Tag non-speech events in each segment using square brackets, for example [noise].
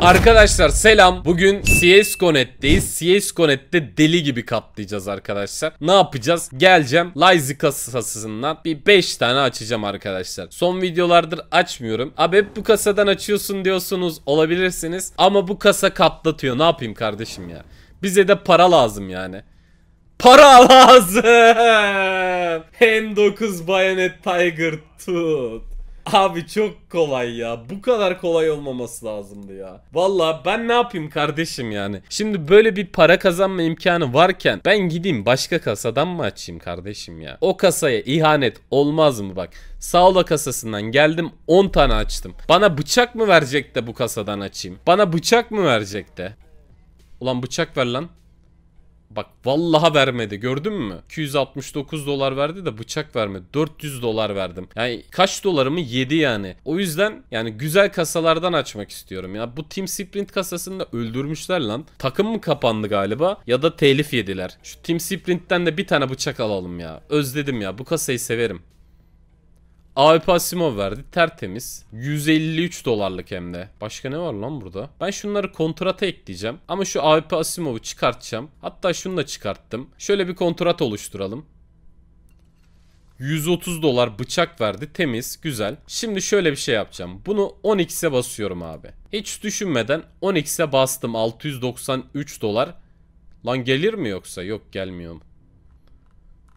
Arkadaşlar selam. Bugün CSGO.net'teyiz. CSGO.net'te deli gibi kaplayacağız arkadaşlar. Ne yapacağız? Geleceğim Lazy kasasından bir 5 tane açacağım arkadaşlar. Son videolardır açmıyorum. Abi hep bu kasadan açıyorsun diyorsunuz olabilirsiniz. Ama bu kasa kaplatıyor. Ne yapayım kardeşim ya? Bize de para lazım yani. Para [laughs] lazım. hem 9 Bayonet Tiger tut. Abi çok kolay ya. Bu kadar kolay olmaması lazımdı ya. Valla ben ne yapayım kardeşim yani. Şimdi böyle bir para kazanma imkanı varken ben gideyim başka kasadan mı açayım kardeşim ya. O kasaya ihanet olmaz mı bak. Sağola kasasından geldim 10 tane açtım. Bana bıçak mı verecek de bu kasadan açayım? Bana bıçak mı verecek de? Ulan bıçak ver lan. Bak vallaha vermedi gördün mü? 269 dolar verdi de bıçak vermedi. 400 dolar verdim. Yani kaç dolarımı yedi yani. O yüzden yani güzel kasalardan açmak istiyorum ya. Bu Team Sprint kasasını da öldürmüşler lan. Takım mı kapandı galiba ya da telif yediler. Şu Team Sprint'ten de bir tane bıçak alalım ya. Özledim ya bu kasayı severim. AWP Asimov verdi. Tertemiz. 153 dolarlık hem de. Başka ne var lan burada? Ben şunları kontrata ekleyeceğim. Ama şu AWP Asimov'u çıkartacağım. Hatta şunu da çıkarttım. Şöyle bir kontrat oluşturalım. 130 dolar bıçak verdi. Temiz, güzel. Şimdi şöyle bir şey yapacağım. Bunu 10x'e basıyorum abi. Hiç düşünmeden 10x'e bastım. 693 dolar. Lan gelir mi yoksa? Yok gelmiyor.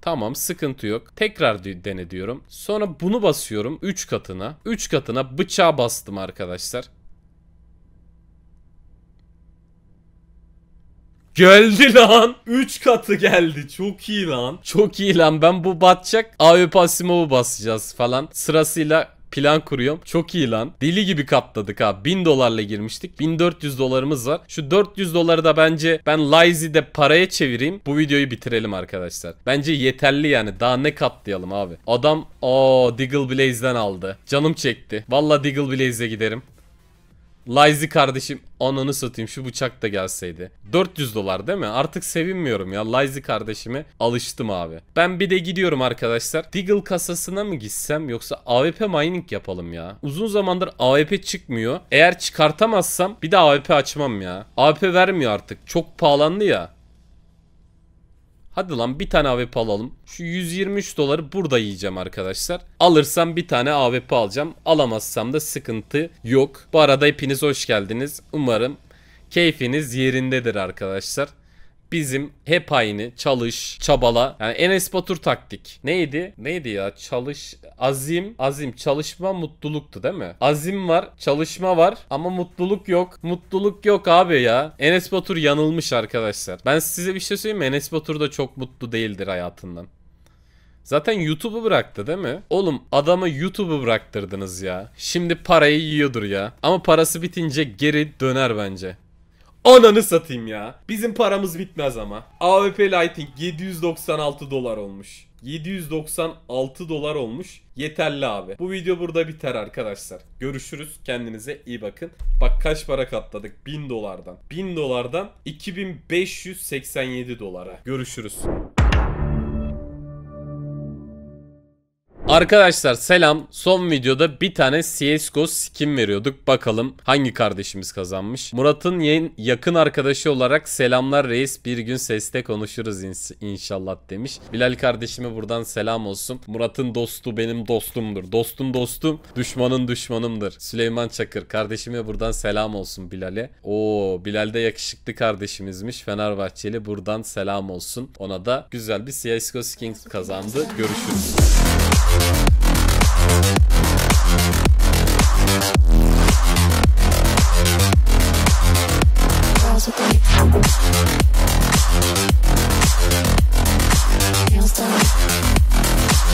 Tamam sıkıntı yok. Tekrar dene diyorum. Sonra bunu basıyorum 3 katına. 3 katına bıçağa bastım arkadaşlar. Geldi lan. 3 katı geldi. Çok iyi lan. Çok iyi lan. Ben bu batacak. AWP Asimov'u basacağız falan. Sırasıyla plan kuruyorum. Çok iyi lan. Deli gibi katladık ha. 1000 dolarla girmiştik. 1400 dolarımız var. Şu 400 doları da bence ben lazy'de paraya çevireyim. Bu videoyu bitirelim arkadaşlar. Bence yeterli yani. Daha ne katlayalım abi. Adam o Diggle Blaze'den aldı. Canım çekti. Valla Diggle Blaze'e giderim. Lazy kardeşim ananı satayım şu bıçak da gelseydi. 400 dolar değil mi? Artık sevinmiyorum ya. Lazy kardeşime alıştım abi. Ben bir de gidiyorum arkadaşlar. Diggle kasasına mı gitsem yoksa AWP mining yapalım ya. Uzun zamandır AWP çıkmıyor. Eğer çıkartamazsam bir de AWP açmam ya. AWP vermiyor artık. Çok pahalandı ya. Hadi lan bir tane AWP alalım. Şu 123 doları burada yiyeceğim arkadaşlar. Alırsam bir tane AWP alacağım. Alamazsam da sıkıntı yok. Bu arada hepiniz hoş geldiniz. Umarım keyfiniz yerindedir arkadaşlar bizim hep aynı çalış, çabala. Yani Enes Batur taktik. Neydi? Neydi ya? Çalış, azim, azim, çalışma, mutluluktu değil mi? Azim var, çalışma var ama mutluluk yok. Mutluluk yok abi ya. Enes Batur yanılmış arkadaşlar. Ben size bir şey söyleyeyim mi? Enes Batur da çok mutlu değildir hayatından. Zaten YouTube'u bıraktı değil mi? Oğlum adamı YouTube'u bıraktırdınız ya. Şimdi parayı yiyordur ya. Ama parası bitince geri döner bence. Ananı satayım ya. Bizim paramız bitmez ama. AWP Lighting 796 dolar olmuş. 796 dolar olmuş. Yeterli abi. Bu video burada biter arkadaşlar. Görüşürüz. Kendinize iyi bakın. Bak kaç para katladık. 1000 dolardan. 1000 dolardan 2587 dolara. Görüşürüz. Arkadaşlar selam. Son videoda bir tane CSGO skin veriyorduk. Bakalım hangi kardeşimiz kazanmış. Murat'ın yakın arkadaşı olarak selamlar reis. Bir gün seste konuşuruz inşallah demiş. Bilal kardeşime buradan selam olsun. Murat'ın dostu benim dostumdur. Dostum dostum, düşmanın düşmanımdır. Süleyman Çakır kardeşime buradan selam olsun Bilal'e. Oo Bilal de yakışıklı kardeşimizmiş. Fenerbahçeli buradan selam olsun. Ona da güzel bir CSGO skin kazandı. Görüşürüz. Thank you.